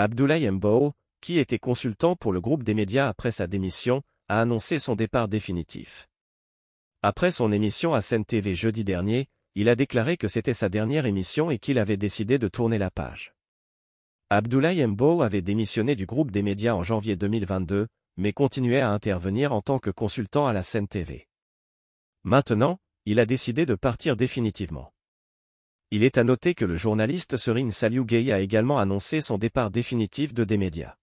Abdoulaye Mbou, qui était consultant pour le groupe des médias après sa démission, a annoncé son départ définitif. Après son émission à CNTV jeudi dernier, il a déclaré que c'était sa dernière émission et qu'il avait décidé de tourner la page. Abdoulaye Mbou avait démissionné du groupe des médias en janvier 2022, mais continuait à intervenir en tant que consultant à la CNTV. Maintenant, il a décidé de partir définitivement. Il est à noter que le journaliste Serine Saliou a également annoncé son départ définitif de des médias.